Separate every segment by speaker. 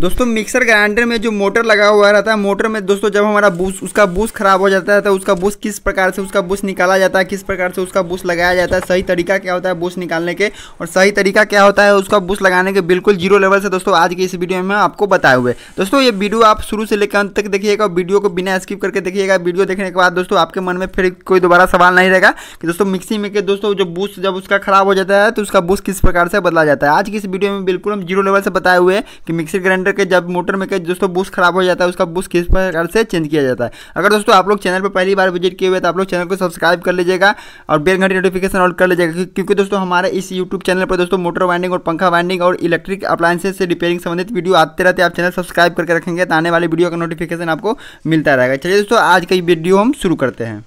Speaker 1: दोस्तों mixer grinder में जो मोटर लगा हुआ रहता है मोटर में दोस्तों जब हमारा बूस उसका बूस खराब हो जाता है तो उसका बूस किस प्रकार से उसका बूस निकाला जाता है किस प्रकार से उसका बूस लगाया जाता है सही तरीका क्या होता है बूस निकालने के और सही तरीका क्या होता है उसका बूस लगाने के बिल्कुल जीरो लेवल से दोस्तों आज की इस वीडियो में आपको बताए हुए दोस्तों ये वीडियो आप शुरू से लेकर अंत तक देखिएगा वीडियो को बिना स्किप करके देखिएगा वीडियो देखने के बाद दोस्तों आपके मन में फिर कोई दोबारा सवाल नहीं रहेगा कि दोस्तों मिक्सी में के दोस्तों जो बूस जब उसका खराब हो जाता है तो उसका बूस किस प्रकार से बदला जाता है आज की इस वीडियो में बिल्कुल हम जीरो लेवल से बताए हुए कि मिक्सर ग्राइंडर मोटर के जब मोटर में के दोस्तों बुश खराब हो जाता है उसका बुश किस प्रकार से चेंज किया जाता है अगर दोस्तों आप लोग चैनल पर पहली बार विजिट किए हुए तो आप लोग चैनल को सब्सक्राइब कर लीजिएगा और बेल घंटी नोटिफिकेशन ऑन कर लीजिएगा क्योंकि दोस्तों हमारे इस यूट्यूब चैनल पर दोस्तों मोटर वाइंडिंग और पंखा वाइंडिंग और इलेक्ट्रिक अप्लायंसेज से रिपेयरिंग संबंधित वीडियो आते रहते आप चैनल सब्सक्राइब करके रखेंगे तो आने वाले वीडियो का नोटिफिकेशन आपको मिलता रहेगा चलिए दोस्तों आज का वीडियो हम शुरू करते हैं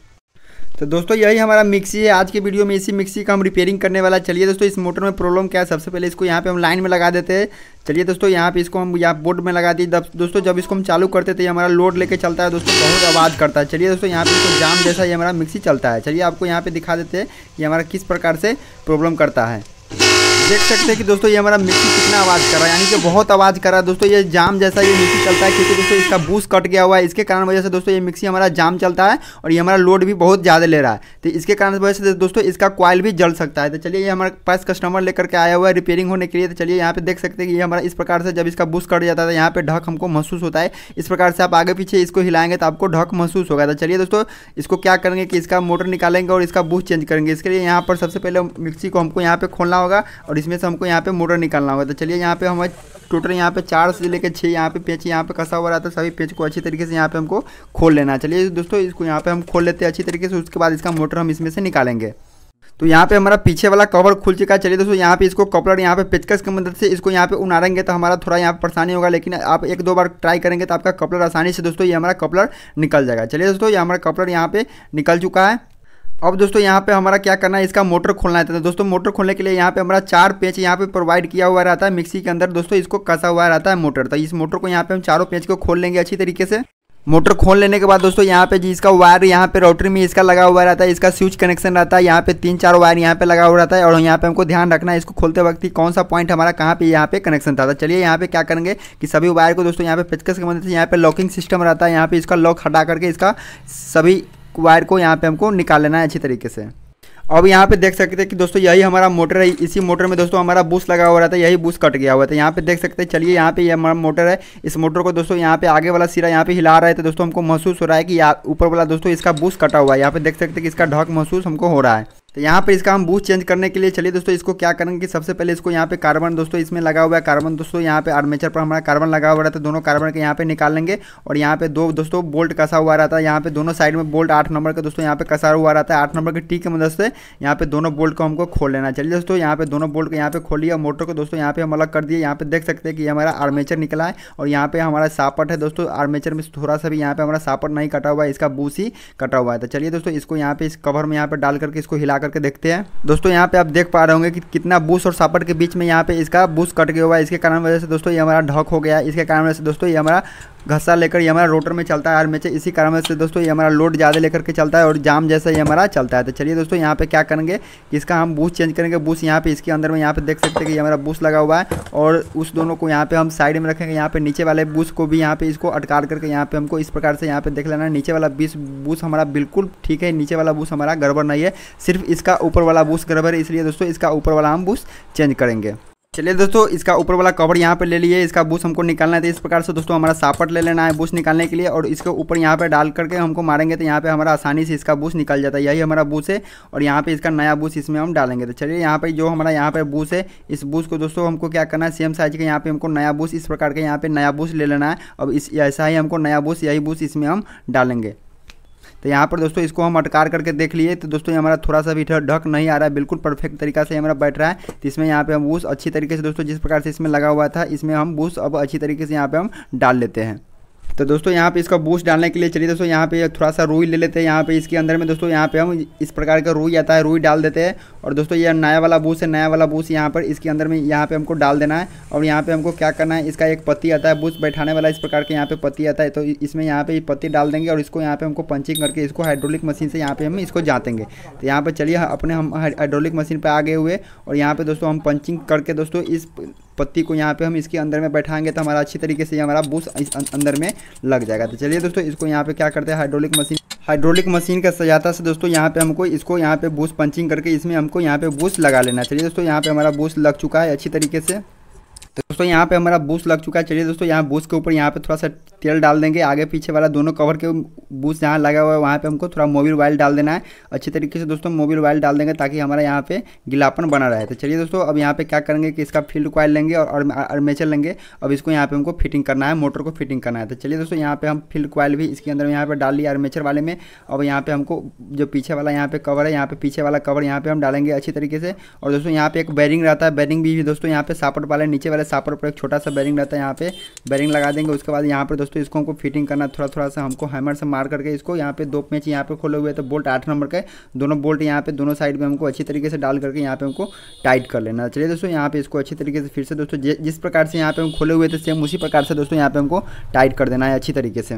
Speaker 1: तो दोस्तों यही हमारा मिक्सी है आज के वीडियो में इसी मिक्सी का हम रिपेयरिंग करने वाला चलिए दोस्तों इस मोटर में प्रॉब्लम क्या है सबसे पहले इसको यहाँ पे हम लाइन में लगा देते हैं चलिए दोस्तों यहाँ पे इसको हम यहाँ बोर्ड में लगा दिए दोस्तों जब इसको हम चालू करते थे तो हमारा लोड लेके चलता है दोस्तों बहुत आवाज़ करता है चलिए दोस्तों यहाँ पे इसको जाम जैसा ये हमारा मिक्सी चलता है चलिए आपको यहाँ पर दिखा देते हैं कि हमारा किस प्रकार से प्रॉब्लम करता है देख सकते हैं कि दोस्तों ये हमारा मिक्सी कितना आवाज़ कर रहा है यानी कि बहुत आवाज़ कर रहा है दोस्तों ये जाम जैसा ये मिक्सी चलता है क्योंकि दोस्तों इसका बूस कट गया हुआ है इसके कारण वजह से दोस्तों ये मिक्सी हमारा जाम चलता है और ये हमारा लोड भी बहुत ज़्यादा ले रहा है तो इसके कारण वजह से दोस्तों इसका क्वाइल भी जल सकता है तो चलिए ये हमारे पास कस्टमर लेकर के आया हुआ है रिपेयरिंग होने के लिए तो चलिए यहाँ पे देख सकते हैं कि ये हमारा इस प्रकार से जब इसका बूस कट जाता है तो यहाँ पे ढक हमको महसूस होता है इस प्रकार से आप आगे पीछे इसको हिलाएंगे तो आपको ढक महसूस होगा तो चलिए दोस्तों इसको क्या करेंगे कि इसका मोटर निकालेंगे और इसका बूस चेंज करेंगे इसके लिए यहाँ पर सबसे पहले मिक्सी को हमको यहाँ पर खोलना होगा और इसमें से हमको यहाँ पे मोटर निकालना होगा तो चलिए यहाँ पे हमें टोटल यहाँ पे चार से लेकर छः यहाँ पे पेच यहाँ पे कसा हुआ रहा था सभी पेच को अच्छी तरीके से यहाँ पे हमको खोल लेना चलिए दोस्तों इसको यहाँ पे हम खोल लेते हैं अच्छी तरीके से उसके बाद इसका मोटर हम इसमें से निकालेंगे तो यहाँ पे हमारा पीछे वाला कवर खुल चुका है चलिए दोस्तों यहाँ पे इसको कपड़ा यहाँ पे पेचकस की मदद से इसको यहाँ पे उनारेंगे तो हमारा थोड़ा यहाँ पे परेशानी होगा लेकिन आप एक दो बार ट्राई करेंगे तो आपका कपड़ा आसानी से दोस्तों ये हमारा कपड़ा निकल जाएगा चलिए दोस्तों ये हमारा कपड़ा यहाँ पे निकल चुका है अब दोस्तों यहाँ पे हमारा क्या करना है इसका मोटर खोलना रहता है दोस्तों मोटर खोलने के लिए यहाँ पे हमारा चार पेच यहाँ पे प्रोवाइड किया हुआ रहता है मिक्सी के अंदर दोस्तों इसको कसा हुआ रहता है मोटर तो इस मोटर को यहाँ पे हम चारों पेच को खोल लेंगे अच्छी तरीके से मोटर खोल लेने के बाद दोस्तों यहाँ पे जी इसका वायर यहाँ पे राउटर में इसका लगा हुआ रहता है इसका स्विच कनेक्शन रहता है यहाँ पे तीन चार वायर यहाँ पे लगा हुआ रहता है और यहाँ पे हमको ध्यान रखना है इसको खोलते वक्त ही कौन सा पॉइंट हमारा कहाँ पे यहाँ पे कनेक्शन था चलिए यहाँ पे क्या करेंगे कि सभी वायर को दोस्तों यहाँ पे पेचकस के मदद से यहाँ पे लॉकिंग सिस्टम रहता है यहाँ पे इसका लॉक हटा करके इसका सभी वायर को यहाँ पे हमको निकाल लेना है अच्छी तरीके से अब यहाँ पे देख सकते हैं कि दोस्तों यही हमारा मोटर है इसी मोटर में दोस्तों हमारा बूस लगा हुआ रहता है यही बूस कट गया हुआ था यहाँ पे देख सकते हैं चलिए यहाँ पे ये यह हमारा मोटर है इस मोटर को दोस्तों यहाँ पे आगे वाला सिरा यहाँ पे हिला रहा है तो दोस्तों हमको महसूस हो रहा है कि ऊपर वाला दोस्तों इसका बूस कटा हुआ है यहाँ पे देख सकते हैं कि इसका ढक महसूस हमको हो रहा है तो यहाँ पर इसका हम बूथ चेंज करने के लिए चलिए दोस्तों इसको क्या करेंगे कि सबसे पहले इसको यहाँ पे कार्बन दोस्तों इसमें लगा हुआ है कार्बन दोस्तों यहाँ पे आर्मेचर पर हमारा कार्बन लगा हुआ रहता है दोनों कार्बन के यहाँ पे निकाल लेंगे और यहाँ पे दो दोस्तों बोल्ट कसा हुआ रहता है यहाँ पे दोनों साइड में बोल्ट आठ नंबर का दोस्तों यहाँ पे कसा हुआ रहता है आठ नंबर के टी की मदद से यहाँ पे दोनों बोल्ट को हमको खोल लेना चलिए दोस्तों यहाँ पे दोनों बोल्ट को यहाँ पे खोलिए और मोटर को दोस्तों यहाँ पे हम अलग कर दिए यहाँ पे देख सकते हैं कि हमारा आर्मेचर निकला है और यहाँ पे हमारा सापट है दोस्तों आर्मेचर में थोड़ा सा भी यहाँ पे हमारा सापट नहीं कटा हुआ है इसका बूस ही कटा हुआ है तो चलिए दोस्तों इसको यहाँ पे इस कवर में यहाँ पे डाल करके इसको हिला करके देखते हैं दोस्तों यहाँ पे आप देख पा रहे होंगे कि कितना बूस और सापट के बीच में यहाँ पे इसका बूस कट गया हुआ है इसके कारण वजह से दोस्तों ये हमारा ढक हो गया इसके कारण वजह से दोस्तों ये हमारा घसा लेकर ये हमारा रोटर में चलता है आर में इसी कारण से दोस्तों ये हमारा लोड ज़्यादा लेकर के चलता है और जाम जैसा ये हमारा चलता है तो चलिए दोस्तों यहाँ पे क्या करेंगे कि इसका हम बूस चेंज करेंगे बूस यहाँ पे इसके अंदर में यहाँ पे देख सकते हैं कि ये हमारा बूस लगा हुआ है और उस दोनों को यहाँ पर हम साइड में रखेंगे यहाँ पर नीचे वाले बूस को भी यहाँ पे इसको अटकार करके यहाँ पे हमको इस प्रकार से यहाँ पे देख लेना है नीचे वाला बीस बूस हमारा बिल्कुल ठीक है नीचे वाला बूस हमारा गड़बड़ नहीं है सिर्फ इसका ऊपर वाला बूस गड़बड़ है इसलिए दोस्तों इसका ऊपर वाला हम बूस चेंज करेंगे चलिए दोस्तों इसका ऊपर वाला कवर यहाँ पे ले लिए इसका बुश हमको निकालना है तो इस प्रकार से दोस्तों हमारा सापट ले लेना है बुश निकालने के लिए और इसके ऊपर यहाँ पे डाल करके हमको मारेंगे तो यहाँ पे हमारा आसानी से इसका बुश निकल जाता है यही हमारा बुश है और यहाँ पे इसका नया बुश इसमें हम डालेंगे तो चलिए यहाँ पे जो हमारा यहाँ पे बुश है इस बुश को दोस्तों हमको क्या करना है सेम साइज का यहाँ पे हमको नया बुश इस प्रकार का यहाँ पे नया बुश ले लेना है अब इस ऐसा ही हमको नया बुश यही बुश इसमें हम डालेंगे तो यहाँ पर दोस्तों इसको हम अटकार करके देख लिए तो दोस्तों ये हमारा थोड़ा सा भी ढक नहीं आ रहा है बिल्कुल परफेक्ट तरीका से हमारा बैठ रहा है तो इसमें यहाँ पे हम बूस अच्छी तरीके से दोस्तों जिस प्रकार से इसमें लगा हुआ था इसमें हम बूस अब अच्छी तरीके से यहाँ पे हम डाल लेते हैं तो दोस्तों यहाँ पे इसका बूस्ट डालने के लिए चलिए दोस्तों यहाँ पे थोड़ा सा रुई ले लेते हैं यहाँ पे इसके अंदर में दोस्तों यहाँ पे हम इस प्रकार का रुई आता है रुई डाल देते हैं और दोस्तों ये नया वाला बूस है नया वाला बूस यहाँ पर इसके अंदर में यहाँ पे हमको डाल देना है और यहाँ पे हमको क्या करना है इसका एक पत्ती आता है बूस बैठाने वाला इस प्रकार के यहाँ पे पत्ती आता है तो इसमें यहाँ पे पत्ती डाल देंगे और इसको यहाँ पे हमको पंचिंग करके इसको हाइड्रोलिक मशीन से यहाँ पे हम इसको जातेंगे तो यहाँ पर चलिए अपने हम हाइड्रोलिक मशीन पर आ गए हुए और यहाँ पर दोस्तों हम पंचिंग करके दोस्तों इस पत्ती को यहाँ पे हम इसके अंदर में बैठाएंगे तो हमारा अच्छी तरीके से हमारा बुश इस अं-, अंदर में लग जाएगा तो चलिए दोस्तों इसको यहाँ पे क्या करते हैं हाइड्रोलिक मशीन हाइड्रोलिक मशीन का सजाता से दोस्तों यहाँ पे हमको इसको यहाँ पे बूस पंचिंग करके इसमें हमको यहाँ पे बूस लगा लेना चलिए दोस्तों यहाँ पे हमारा बूस लग चुका है अच्छी तरीके से तो दोस्तों यहाँ पे हमारा बूस लग चुका है चलिए दोस्तों यहाँ बूस के ऊपर यहाँ पे थोड़ा सा तेल डाल देंगे आगे पीछे वाला दोनों कवर के बूस जहाँ लगा हुआ है वहाँ पे हमको थोड़ा मोबिल वायल डाल देना है अच्छे तरीके से दोस्तों मोबिल वायल डाल देंगे ताकि हमारा यहाँ पे गिलापन बना रहे तो चलिए दोस्तों अब यहाँ पे क्या करेंगे कि इसका फील्ड क्वाइल लेंगे और अर्मेचर लेंगे अब इसको यहाँ पे हमको फिटिंग करना है मोटर को फिटिंग करना है तो चलिए दोस्तों यहाँ पे हम फील्ड क्वाइल भी इसके अंदर यहाँ पे डाल लिया अर्मेचर वाले में अब यहाँ पे हमको जो पीछे वाला यहाँ पे कवर है यहाँ पे पीछे वाला कवर यहाँ पे हम डालेंगे अच्छी तरीके से और दोस्तों यहाँ पे एक बैरिंग रहता है बैरिंग भी दोस्तों यहाँ पे सापट वाले नीचे वाले सापर पर एक छोटा सा बैरिंग रहता है यहाँ पे बैरिंग लगा देंगे उसके बाद यहाँ पर दोस्तों इसको हमको फिटिंग करना थोड़ा थोड़ा सा हमको हैमर से मार करके इसको यहाँ पे दो पेच यहाँ पे खोले हुए तो बोल्ट आठ नंबर के दोनों बोल्ट यहाँ पे दोनों साइड में हमको अच्छी तरीके से डाल करके यहाँ पे हमको टाइट कर लेना चलिए दोस्तों यहाँ पे इसको अच्छी तरीके से फिर से दोस्तों जिस प्रकार से यहाँ पे हम खोले हुए थे सेम उसी प्रकार से दोस्तों यहाँ पे हमको टाइट कर देना है अच्छी तरीके से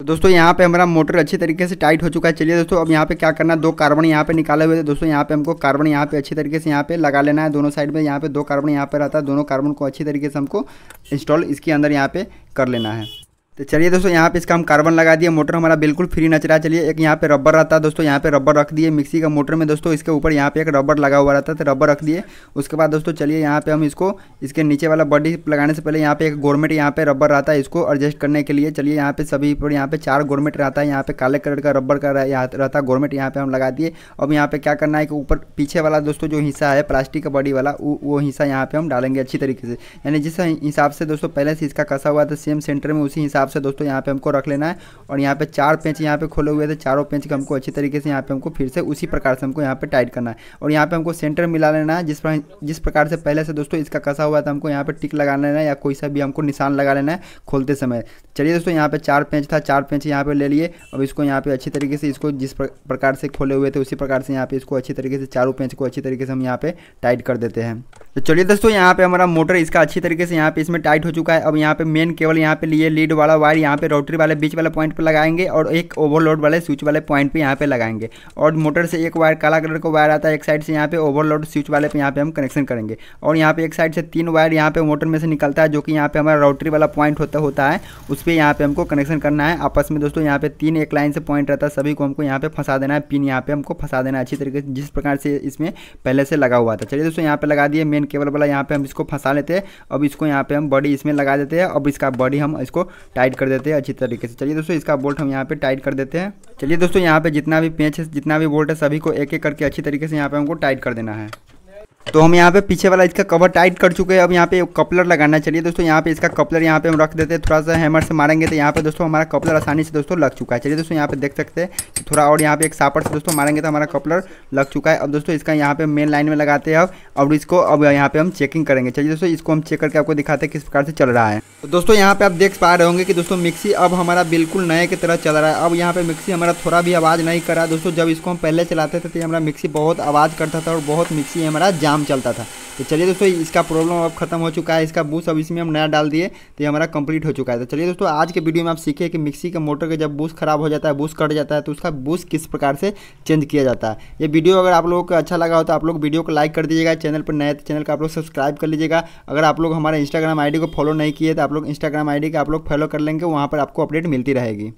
Speaker 1: तो दोस्तों यहाँ पे हमारा मोटर अच्छी तरीके से टाइट हो चुका है चलिए दोस्तों अब यहाँ पे क्या करना है दो कार्बन यहाँ पे निकाले हुए थे दोस्तों यहाँ पे हमको कार्बन यहाँ पे अच्छी तरीके से यहाँ पे लगा लेना है दोनों साइड में यहाँ पे दो कार्बन यहाँ पे रहता है दोनों कार्बन को अच्छी तरीके से हमको इंस्टॉल इसके अंदर यहाँ पे कर लेना है तो चलिए दोस्तों यहाँ पे इसका हम कार्बन लगा दिए मोटर हमारा बिल्कुल फ्री नच रहा है चलिए एक यहाँ पे रबर रहता है दोस्तों यहाँ पे रबर रख दिए मिक्सी का मोटर में दोस्तों इसके ऊपर यहाँ पे एक रबर लगा हुआ रहता है तो रबर रख दिए उसके बाद दोस्तों चलिए यहाँ पे हम इसको इसके नीचे वाला बॉडी लगाने से पहले यहाँ पे एक गोरमेट यहाँ पे रबर रहता है इसको एडजस्ट करने के लिए चलिए यहाँ पे सभी पर यहाँ पे चार गोरमेट रहता है यहाँ पे काले कलर का रबर का रहता है गोरमेट यहाँ पे हम लगा दिए अब यहाँ पे क्या करना है कि ऊपर पीछे वाला दोस्तों जो हिस्सा है प्लास्टिक का बॉडी वाला वो हिस्सा यहाँ पे हम डालेंगे अच्छी तरीके से यानी जिस हिसाब से दोस्तों पहले से इसका कसा हुआ था सेम सेंटर में उसी हिसाब हिसाब से दोस्तों यहाँ पे हमको रख लेना है और यहाँ पे चार पेंच यहाँ पे खोले हुए थे चारों पेंच का हमको अच्छी तरीके से यहाँ पे हमको फिर से उसी प्रकार से हमको यहाँ पे टाइट करना है और यहाँ पे हमको सेंटर मिला लेना है जिस पर जिस प्रकार से पहले से दोस्तों इसका कसा हुआ था हमको यहाँ पे टिक लगा लेना है या कोई सा भी हमको निशान लगा लेना है खोलते समय चलिए दोस्तों यहाँ पे चार पेंच था चार पेंच यहाँ पे ले लिए अब इसको यहाँ पे अच्छी तरीके से इसको जिस प्रकार से खोले हुए थे उसी प्रकार से यहाँ पे इसको अच्छी तरीके से चारों पेंच को अच्छी तरीके से हम यहाँ पे टाइट कर देते हैं तो चलिए दोस्तों यहाँ पे हमारा मोटर इसका अच्छी तरीके से यहाँ पे इसमें टाइट हो चुका है अब यहाँ पे मेन केवल यहाँ पे लिए लीड वाला वाला वायर यहाँ पे रोटरी वाले बीच वाले पॉइंट पे लगाएंगे और एक ओवरलोड वाले स्विच वाले पॉइंट पे यहाँ पे लगाएंगे और मोटर से एक वायर काला कलर का वायर आता है एक साइड से यहाँ पे ओवरलोड स्विच वाले पे यहाँ पे हम कनेक्शन करेंगे और यहाँ पे एक साइड से तीन वायर यहाँ पे मोटर में से निकलता है जो कि यहाँ पे हमारा रोटरी वाला पॉइंट होता होता है उस पर यहाँ पे हमको कनेक्शन करना है आपस में दोस्तों यहाँ पे तीन एक लाइन से पॉइंट रहता है सभी को हमको यहाँ पे फंसा देना है पिन यहाँ पे हमको फंसा देना है अच्छी तरीके से जिस प्रकार से इसमें पहले से लगा हुआ था चलिए दोस्तों यहाँ पे लगा दिए मेन केबल वाला यहाँ पे हम इसको फंसा लेते हैं अब इसको यहाँ पे हम बॉडी इसमें लगा देते हैं अब इसका बॉडी हम इसको टाइट कर देते हैं अच्छी तरीके से चलिए दोस्तों इसका बोल्ट हम यहाँ पे टाइट कर देते हैं चलिए दोस्तों यहाँ पे जितना भी पेंच है जितना भी बोल्ट है सभी को एक एक करके अच्छी तरीके से यहाँ पे हमको टाइट कर देना है तो हम यहाँ पे पीछे वाला इसका कवर टाइट कर चुके हैं अब यहाँ पे कपलर लगाना चाहिए दोस्तों यहाँ पे इसका कपलर यहाँ पे हम रख देते हैं थोड़ा सा हैमर से मारेंगे तो यहाँ पे दोस्तों हमारा कपलर आसानी से दोस्तों लग चुका है चलिए दोस्तों यहाँ पे देख सकते हैं थोड़ा और यहाँ पे एक सापर से दोस्तों मारेंगे तो हमारा कपलर लग चुका है अब दोस्तों इसका यहाँ पे मेन लाइन में लगाते हैं अब और इसको अब यहाँ पे हम चेकिंग करेंगे चलिए दोस्तों इसको हम चेक करके आपको दिखाते हैं किस प्रकार से चल रहा है तो दोस्तों यहाँ पे आप देख पा रहे होंगे कि दोस्तों मिक्सी अब हमारा बिल्कुल नए की तरह चल रहा है अब यहाँ पे मिक्सी हमारा थोड़ा भी आवाज़ नहीं कर रहा दोस्तों जब इसको हम पहले चलाते थे तो हमारा मिक्सी बहुत आवाज़ करता था और बहुत मिक्सी हमारा जाम चलता था तो चलिए दोस्तों इसका प्रॉब्लम अब खत्म हो चुका है इसका बूस अब इसमें हम नया डाल दिए तो ये हमारा कंप्लीट हो चुका है तो चलिए दोस्तों आज के वीडियो में आप सीखे कि मिक्सी के मोटर का जब बूस खराब हो जाता है बूस कट जाता है तो उसका बूस किस प्रकार से चेंज किया जाता है ये वीडियो अगर आप लोगों को अच्छा लगा हो तो आप लोग वीडियो को लाइक कर दीजिएगा चैनल पर नए तो चैनल का आप लोग सब्सक्राइब कर लीजिएगा अगर आप लोग हमारे इंस्टाग्राम आई को फॉलो नहीं किए तो आप लोग इंस्टाग्राम आई का आप लोग फॉलो कर लेंगे वहाँ पर आपको अपडेट मिलती रहेगी